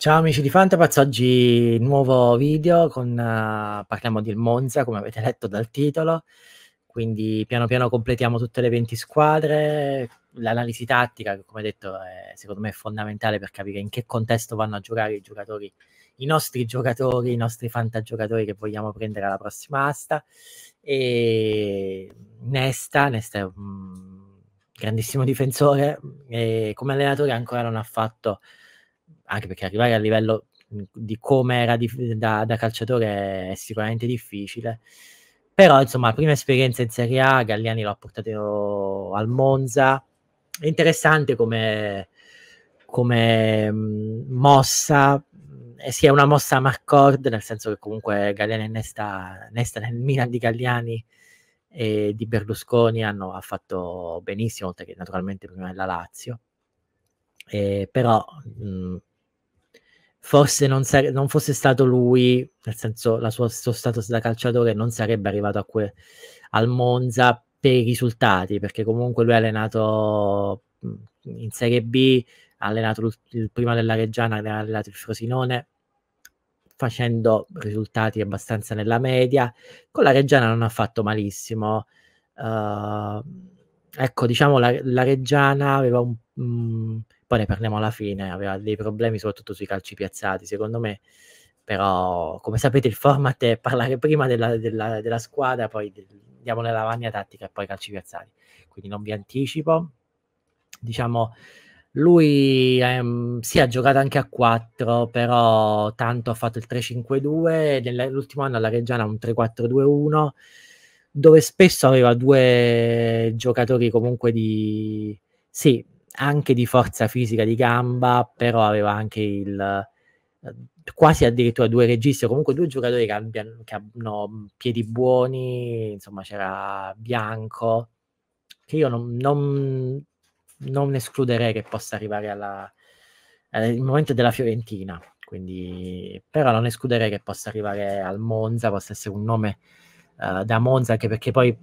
Ciao amici di Fantapaz, oggi nuovo video con, uh, parliamo di Monza come avete letto dal titolo, quindi piano piano completiamo tutte le 20 squadre, l'analisi tattica che come detto è, secondo me è fondamentale per capire in che contesto vanno a giocare i giocatori, i nostri giocatori, i nostri fantagiocatori che vogliamo prendere alla prossima asta e Nesta, Nesta è un grandissimo difensore e come allenatore ancora non ha fatto anche perché arrivare a livello mhmm, di come era di, da, da, calciatore è sicuramente difficile. Però, insomma, la prima esperienza in Serie A, Galliani l'ha portato al Monza. È interessante come, come mhmm, mossa, mhmm, eh, sia sì, una mossa a Marcord, nel senso che comunque Galliani e Nesta, Nesta nel Milan di Galliani e di Berlusconi hanno ha fatto benissimo, oltre che naturalmente prima della Lazio. Eh, però mh, forse non, sare- non, fosse stato lui, nel senso la sua, suo status da calciatore, non sarebbe arrivato que- al Monza per i risultati, perché comunque lui ha allenato in Serie B, ha allenato il prima della Reggiana, ha allenato il Frosinone, facendo risultati abbastanza nella media. Con la Reggiana non ha fatto malissimo. Uh, ecco, diciamo, la, la Reggiana aveva un... Um, poi ne parliamo alla fine, aveva dei problemi soprattutto sui calci piazzati, secondo me, però come sapete il format è parlare prima della, della, della squadra, poi diamo la lavagna tattica e poi calci piazzati, quindi non vi anticipo. Diciamo, lui ehm, si sì, ha giocato anche a 4, però tanto ha fatto il 3-5-2, nell'ultimo anno alla Reggiana un 3-4-2-1, dove spesso aveva due giocatori comunque di... Sì, anche di forza fisica di gamba, però aveva anche il eh, quasi addirittura due registi comunque due giocatori che, abbiano, che hanno piedi buoni, insomma c'era Bianco, che io non, non, non escluderei che possa arrivare alla, al momento della Fiorentina, quindi, però non escluderei che possa arrivare al Monza, possa essere un nome uh, da Monza, anche perché poi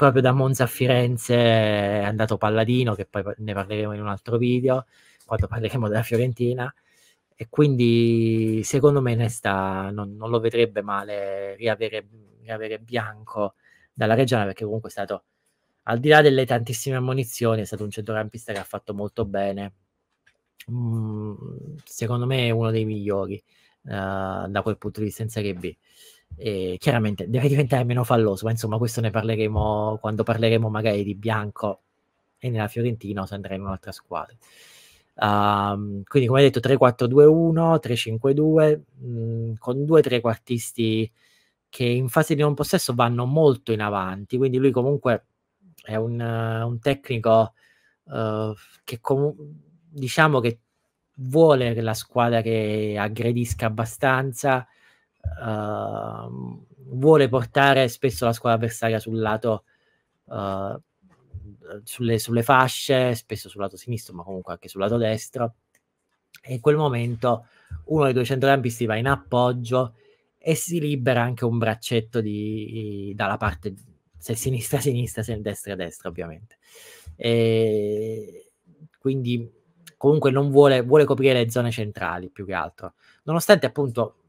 proprio da Monza a Firenze è andato Palladino, che poi ne parleremo in un altro video, quando parleremo della Fiorentina. E quindi secondo me Nesta non, non lo vedrebbe male riavere, riavere Bianco dalla Reggiana, perché comunque è stato, al di là delle tantissime ammonizioni, è stato un centrocampista che ha fatto molto bene. Mm, secondo me è uno dei migliori uh, da quel punto di vista in Serie B. E chiaramente deve diventare meno falloso, ma insomma questo ne parleremo quando parleremo magari di Bianco e nella Fiorentina o se andrà in un'altra squadra. Um, quindi come detto 3-4-2-1, 3-5-2, mm, con due trequartisti che in fase di non possesso vanno molto in avanti, quindi lui comunque è un, uh, un tecnico uh, che com- diciamo che vuole la squadra che aggredisca abbastanza, uh, vuole portare spesso la squadra avversaria sul lato uh, sulle, sulle, fasce, spesso sul lato sinistro, ma comunque anche sul lato destro. E in quel momento uno dei due centrocampisti va in appoggio e si libera anche un braccetto di, dalla parte se sinistra sinistra, se destra destra, ovviamente. E quindi comunque non vuole, vuole coprire le zone centrali più che altro. Nonostante appunto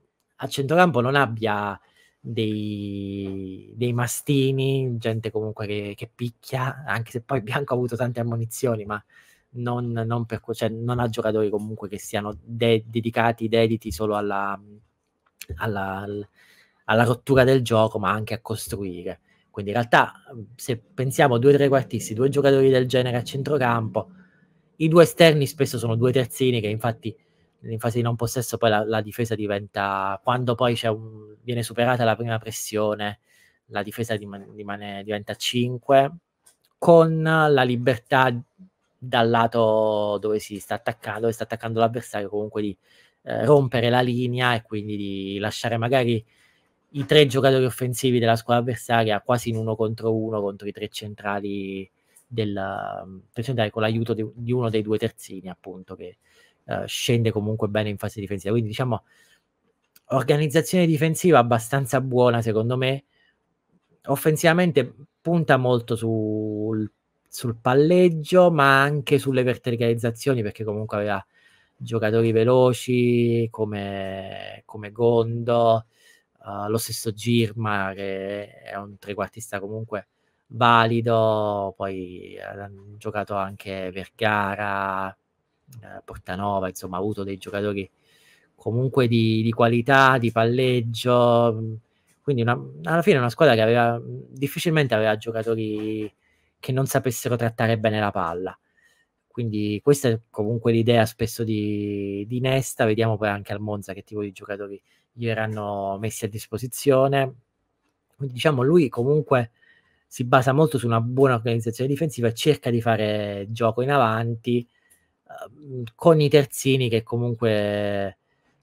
a centrocampo non abbia dei, dei mastini, gente comunque che, che, picchia, anche se poi Bianco ha avuto tante ammonizioni, ma non, non, per, cioè, non ha giocatori comunque che siano de- dedicati, dediti solo alla, alla, alla, rottura del gioco, ma anche a costruire. Quindi in realtà se pensiamo a due trequartisti, due giocatori del genere a centrocampo, i due esterni spesso sono due terzini che infatti in fase di non possesso poi la, la difesa diventa, quando poi c'è un, viene superata la prima pressione, la difesa rimane, diventa 5, con la libertà dal lato dove si sta attaccando, dove sta attaccando l'avversario, comunque di eh, rompere la linea e quindi di lasciare magari i tre giocatori offensivi della squadra avversaria quasi in uno contro uno contro i tre centrali, del, tre centrali con l'aiuto di, di uno dei due terzini, appunto, che eh, scende comunque bene in fase difensiva. Quindi diciamo organizzazione difensiva abbastanza buona secondo me. Offensivamente punta molto sul, sul palleggio, ma anche sulle verticalizzazioni perché comunque aveva giocatori veloci come, come Gondo, uh, lo stesso Girma che è un trequartista comunque valido, poi ha giocato anche Vergara, eh, Portanova, insomma, ha avuto dei giocatori comunque di, di qualità, di palleggio, mm, quindi una, alla fine una squadra che aveva, difficilmente aveva giocatori che non sapessero trattare bene la palla. Quindi questa è comunque l'idea spesso di, di Nesta, vediamo poi anche al Monza che tipo di giocatori gli verranno messi a disposizione. Quindi diciamo lui comunque si basa molto su una buona organizzazione difensiva, e cerca di fare gioco in avanti, Ehm, con i terzini che comunque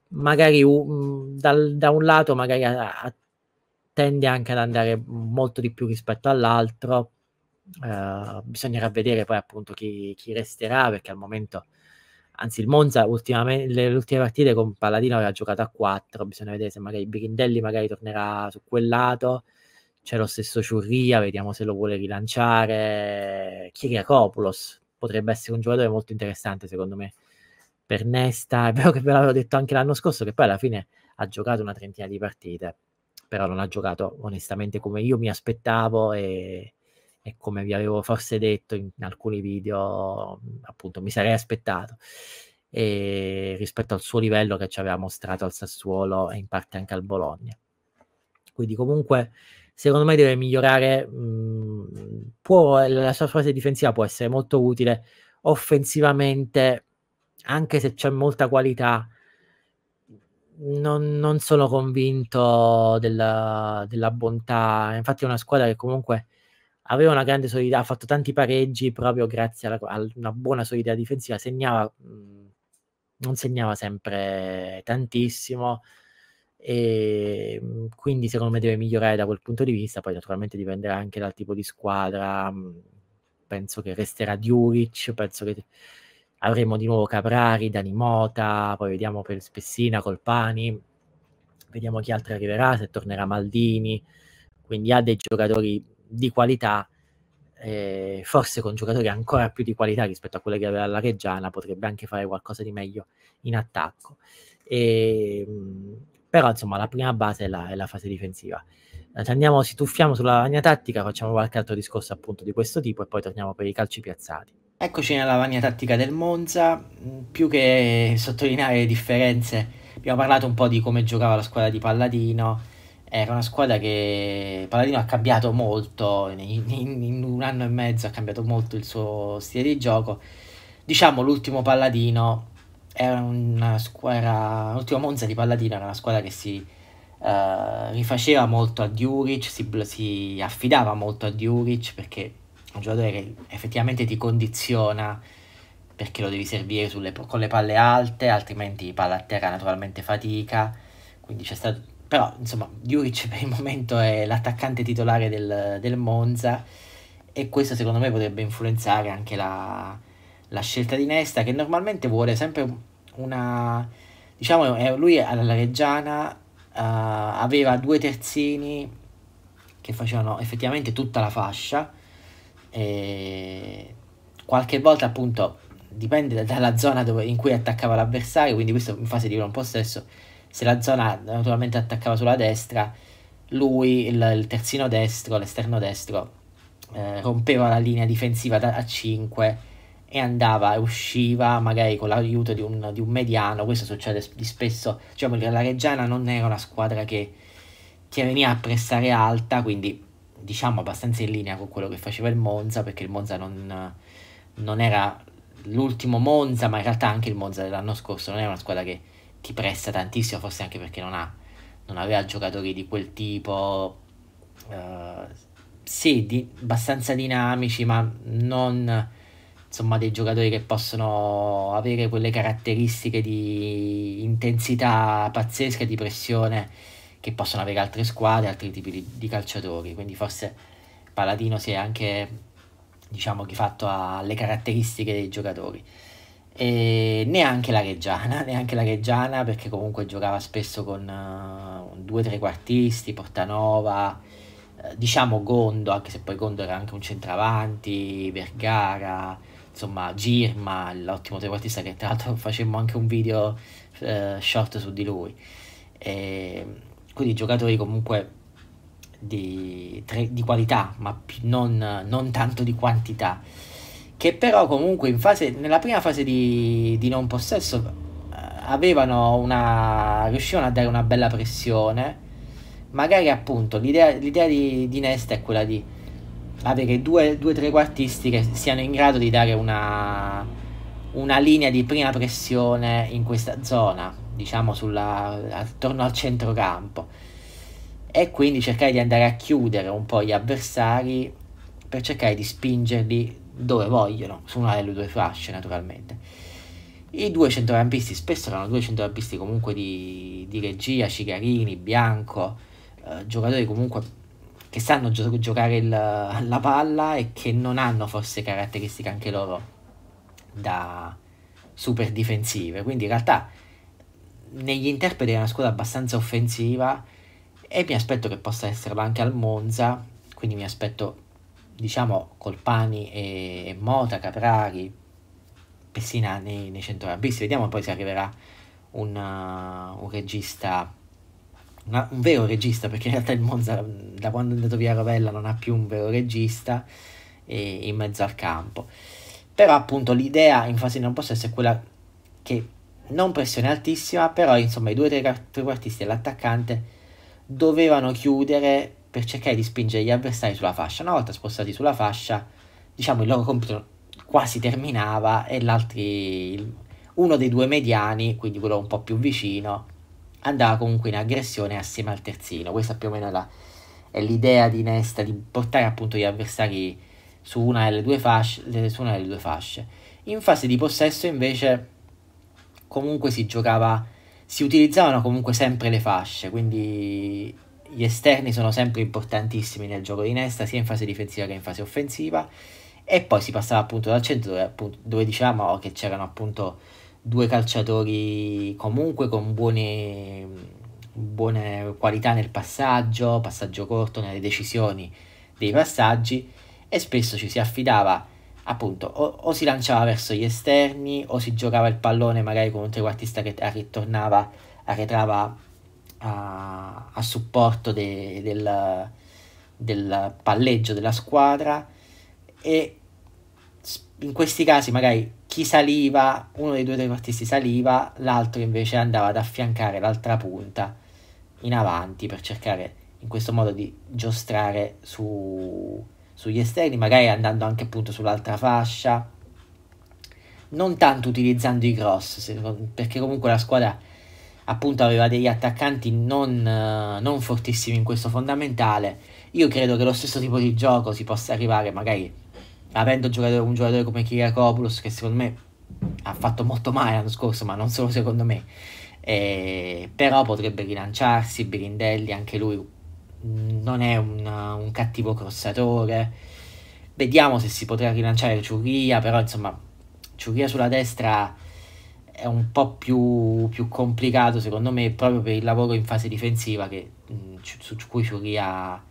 magari um, dal, da un lato magari a, a, tende anche ad andare molto di più rispetto all'altro uh, bisognerà vedere poi appunto chi, chi, resterà perché al momento anzi il Monza ultimamente le ultime partite con Palladino aveva giocato a 4 bisogna vedere se magari Birindelli magari tornerà su quel lato c'è lo stesso Ciurria vediamo se lo vuole rilanciare Kiriakopoulos potrebbe essere un giocatore molto interessante secondo me per Nesta, è vero che ve l'avevo detto anche l'anno scorso che poi alla fine ha giocato una trentina di partite, però non ha giocato onestamente come io mi aspettavo e, e come vi avevo forse detto in alcuni video, appunto mi sarei aspettato. E rispetto al suo livello che ci aveva mostrato al Sassuolo e in parte anche al Bologna. Quindi comunque secondo me deve migliorare. Mh, mhmm, può, la sua fase difensiva può essere molto utile offensivamente, anche se c'è molta qualità. Non, non sono convinto della, della, bontà. Infatti, è una squadra che comunque aveva una grande solidità, ha fatto tanti pareggi proprio grazie alla, a una buona solidità difensiva. Segnava, mh, mhmm, non segnava sempre tantissimo e ehm, quindi secondo me deve migliorare da quel punto di vista, poi naturalmente dipenderà anche dal tipo di squadra, mm, penso che resterà Diuric, penso che avremo di nuovo Caprari, Dani Mota, poi vediamo per Spessina, Colpani, vediamo chi altro arriverà, se tornerà Maldini, quindi ha dei giocatori di qualità, eh, forse con giocatori ancora più di qualità rispetto a quelle che aveva la Reggiana, potrebbe anche fare qualcosa di meglio in attacco. E, ehm, però, insomma, la prima base è la, è la fase difensiva. Eh, ci andiamo, si tuffiamo sulla linea tattica, facciamo qualche altro discorso appunto di questo tipo e poi torniamo per i calci piazzati. Eccoci nella lavagna tattica del Monza, mm, più che sottolineare le differenze, abbiamo parlato un po' di come giocava la squadra di Palladino, era una squadra che Palladino ha cambiato molto, in, in, in un anno e mezzo ha cambiato molto il suo stile di gioco, diciamo l'ultimo Palladino è una squadra, l'ultimo Monza di Palladino era una squadra che si uh, rifaceva molto a Djuric, si, si, affidava molto a Djuric perché è un giocatore che effettivamente ti condiziona perché lo devi servire sulle, con le palle alte, altrimenti palla a terra naturalmente fatica, quindi c'è stato... Però, insomma, Djuric per il momento è l'attaccante titolare del, del Monza e questo secondo me potrebbe influenzare anche la, la scelta di Nesta che normalmente vuole sempre una... diciamo lui alla Reggiana uh, eh, aveva due terzini che facevano effettivamente tutta la fascia e qualche volta appunto dipende dalla zona dove, in cui attaccava l'avversario quindi questo in fase di un po' stesso se la zona naturalmente attaccava sulla destra lui il, il terzino destro l'esterno destro eh, rompeva la linea difensiva da, a 5 e andava e usciva magari con l'aiuto di un, di un mediano, questo succede di spesso, diciamo che la Reggiana non era una squadra che ti veniva a prestare alta, quindi diciamo abbastanza in linea con quello che faceva il Monza, perché il Monza non, non era l'ultimo Monza, ma in realtà anche il Monza dell'anno scorso non era una squadra che ti presta tantissimo, forse anche perché non, ha, non aveva giocatori di quel tipo, uh, sì, di, abbastanza dinamici, ma non insomma, dei giocatori che possono avere quelle caratteristiche di intensità pazzesca, di pressione che possono avere altre squadre, altri tipi di, di calciatori. Quindi forse Paladino si è anche diciamo, rifatto alle caratteristiche dei giocatori. E neanche la Reggiana, neanche la Reggiana perché comunque giocava spesso con uh, due trequartisti, Portanova, uh, diciamo Gondo, anche se poi Gondo era anche un centravanti, Vergara, insomma G, ma l'ottimo trequartista che tra l'altro facemmo anche un video eh, short su di lui. E, quindi giocatori comunque di, tre, di qualità, ma non, non, tanto di quantità. Che però comunque in fase, nella prima fase di, di non possesso eh, avevano una, riuscivano a dare una bella pressione. Magari appunto l'idea, l'idea di, di Nesta è quella di avere due, due trequartisti che siano in grado di dare una, una linea di prima pressione in questa zona, diciamo sulla, attorno al centrocampo, e quindi cercare di andare a chiudere un po' gli avversari per cercare di spingerli dove vogliono, su una delle due fasce naturalmente. I due centrocampisti spesso erano due centrocampisti comunque di, di regia, Cigarini, Bianco, eh, giocatori comunque che sanno gio- giocare il, la palla e che non hanno forse caratteristiche anche loro da super difensive. Quindi in realtà negli interpreti è una squadra abbastanza offensiva e mi aspetto che possa esserlo anche al Monza, quindi mi aspetto diciamo Colpani e, e Mota, Caprari, Pessina nei, nei centrocampisti. Vediamo poi se arriverà un, uh, un regista una, un vero regista, perché in realtà il Monza da quando è andato via Rovella non ha più un vero regista eh, in mezzo al campo. Però appunto l'idea in fase di non possesso è quella che non pressione altissima, però insomma i due trequartisti e l'attaccante dovevano chiudere per cercare di spingere gli avversari sulla fascia. Una volta spostati sulla fascia, diciamo il loro compito quasi terminava e l'altro, uno dei due mediani, quindi quello un po' più vicino, andava comunque in aggressione assieme al terzino. Questa più o meno è, la, è l'idea di Nesta di portare appunto gli avversari su una, delle due fasce, su una delle due fasce. In fase di possesso invece comunque si giocava, si utilizzavano comunque sempre le fasce, quindi gli esterni sono sempre importantissimi nel gioco di Nesta, sia in fase difensiva che in fase offensiva. E poi si passava appunto dal centro dove, appunto, dove dicevamo che c'erano appunto due calciatori comunque con buone, buone qualità nel passaggio, passaggio corto, nelle decisioni dei certo. passaggi e spesso ci si affidava appunto o, o, si lanciava verso gli esterni o si giocava il pallone magari con un trequartista che ritornava, arretrava a, a supporto de, del, del palleggio della squadra e in questi casi magari chi saliva, uno dei due trequartisti saliva, l'altro invece andava ad affiancare l'altra punta in avanti per cercare in questo modo di giostrare su, sugli esterni, magari andando anche appunto sull'altra fascia, non tanto utilizzando i cross, perché comunque la squadra appunto aveva degli attaccanti non, non fortissimi in questo fondamentale. Io credo che lo stesso tipo di gioco si possa arrivare magari avendo un giocatore, un giocatore come Kyriakopoulos che secondo me ha fatto molto male l'anno scorso, ma non solo secondo me, eh, però potrebbe rilanciarsi, Birindelli anche lui non è un, un cattivo crossatore, vediamo se si potrà rilanciare Ciuria, però insomma Ciuria sulla destra è un po' più, più, complicato secondo me proprio per il lavoro in fase difensiva che, mm, su, su cui Ciuria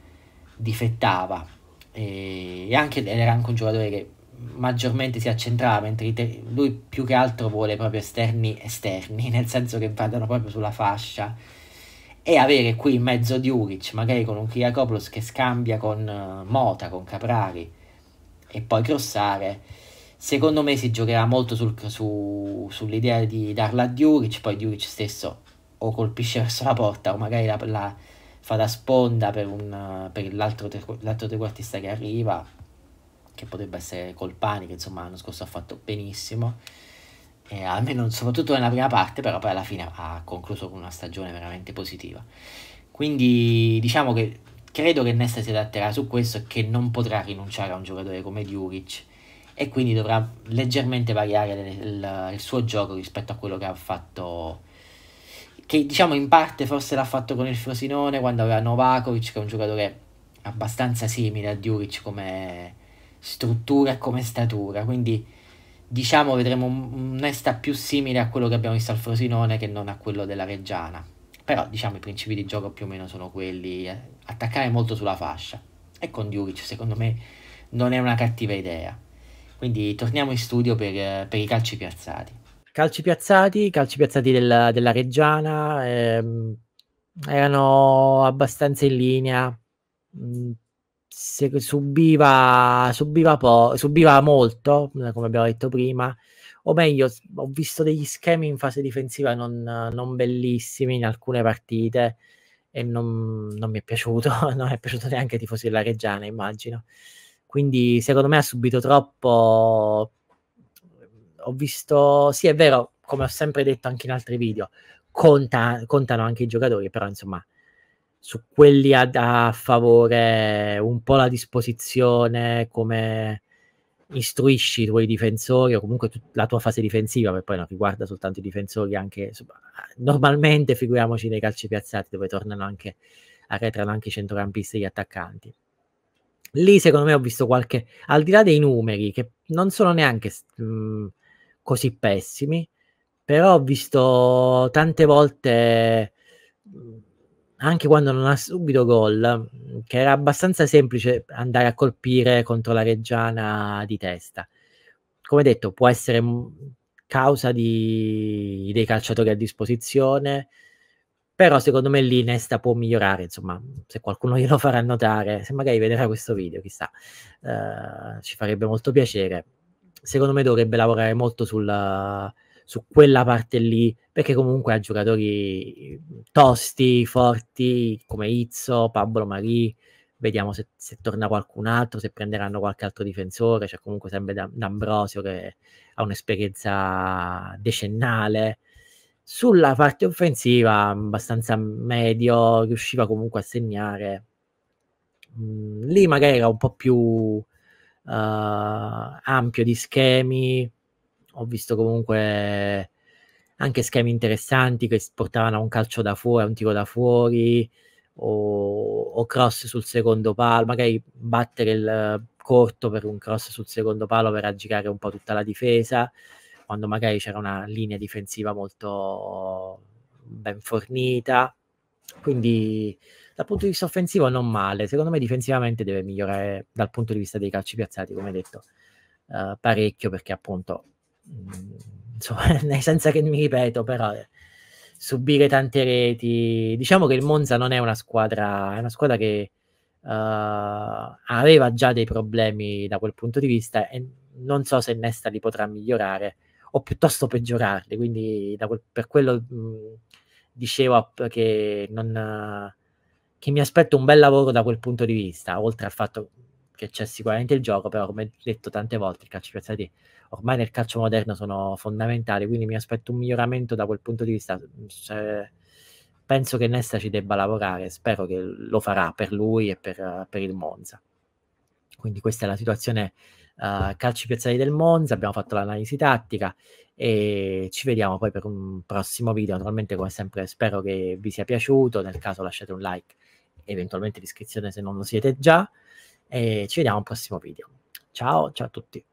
difettava e anche, era anche un giocatore che maggiormente si accentrava, mentre lui più che altro vuole proprio esterni esterni, nel senso che vadano proprio sulla fascia. E avere qui in mezzo Djuric magari con un Kriakopoulos che scambia con eh, Mota, con Caprari, e poi crossare, secondo me si giocherà molto sul, su, sull'idea di darla a Djuric poi Djuric stesso o colpisce verso la porta o magari la, la fa da sponda per, un, per l'altro, l'altro trequartista che arriva, che potrebbe essere Colpani, che insomma l'anno scorso ha fatto benissimo. E almeno soprattutto nella prima parte, però poi alla fine ha concluso con una stagione veramente positiva. Quindi diciamo che credo che Nesta si adatterà su questo e che non potrà rinunciare a un giocatore come Djuric e quindi dovrà leggermente variare il, il, il suo gioco rispetto a quello che ha fatto che diciamo in parte forse l'ha fatto con il Frosinone quando aveva Novakovic che è un giocatore abbastanza simile a Djuric come struttura e come statura quindi diciamo vedremo un'esta più simile a quello che abbiamo visto al Frosinone che non a quello della Reggiana però diciamo i principi di gioco più o meno sono quelli eh, attaccare molto sulla fascia e con Djuric secondo me non è una cattiva idea quindi torniamo in studio per, eh, per i calci piazzati Calci piazzati, calci piazzati della, della Reggiana, ehm, erano abbastanza in linea. Mh, mm, subiva, subiva, po- subiva molto, eh, come abbiamo detto prima, o meglio, ho visto degli schemi in fase difensiva non, non bellissimi in alcune partite e non, non, mi è piaciuto, non è piaciuto neanche ai tifosi della Reggiana, immagino. Quindi secondo me ha subito troppo ho visto, sì è vero, come ho sempre detto anche in altri video, conta, contano anche i giocatori, però insomma su quelli ad, a favore un po' la disposizione, come istruisci i tuoi difensori o comunque tu, la tua fase difensiva, che poi non riguarda soltanto i difensori, anche insomma, normalmente figuriamoci nei calci piazzati dove tornano anche, arretrano anche i centrocampisti e gli attaccanti. Lì secondo me ho visto qualche, al di là dei numeri che non sono neanche... Mh, mhmm, così pessimi, però ho visto tante volte, mm, anche quando non ha subito gol, che era abbastanza semplice andare a colpire contro la Reggiana di testa. Come detto, può essere mm, causa di, dei calciatori a disposizione, però secondo me lì Nesta può migliorare, insomma, se qualcuno glielo farà notare, se magari vedrà questo video, chissà, eh, ci farebbe molto piacere secondo me dovrebbe lavorare molto sulla, su quella parte lì, perché comunque ha giocatori mm, tosti, forti, come Izzo, Pablo Marì, vediamo se, se, torna qualcun altro, se prenderanno qualche altro difensore, c'è cioè comunque sempre D'Ambrosio che ha un'esperienza decennale. Sulla parte offensiva abbastanza medio, riusciva comunque a segnare. Mm, lì magari era un po' più eh, ampio di schemi, ho visto comunque anche schemi interessanti che portavano a un calcio da fuori, a un tiro da fuori o, o cross sul secondo palo, magari battere il corto per un cross sul secondo palo per aggirare un po' tutta la difesa, quando magari c'era una linea difensiva molto ben fornita. Quindi dal punto di vista offensivo non male, secondo me difensivamente deve migliorare dal punto di vista dei calci piazzati, come detto, uh, parecchio perché appunto, mh, mm, insomma, senza che mi ripeto, però eh, subire tante reti, diciamo che il Monza non è una squadra, è una squadra che uh, aveva già dei problemi da quel punto di vista e non so se Nesta li potrà migliorare o piuttosto peggiorarli, quindi da quel, per quello... Mh, mm, dicevo che non, che mi aspetto un bel lavoro da quel punto di vista, oltre al fatto che c'è sicuramente il gioco, però come detto tante volte i calci piazzati ormai nel calcio moderno sono fondamentali, quindi mi aspetto un miglioramento da quel punto di vista. Cioè, penso che Nesta ci debba lavorare, spero che lo farà per lui e per, per il Monza. Quindi questa è la situazione uh, calci piazzati del Monza, abbiamo fatto l'analisi tattica e ci vediamo poi per un prossimo video, naturalmente come sempre spero che vi sia piaciuto, nel caso lasciate un like eventualmente l'iscrizione se non lo siete già e ci vediamo al prossimo video. Ciao, ciao a tutti.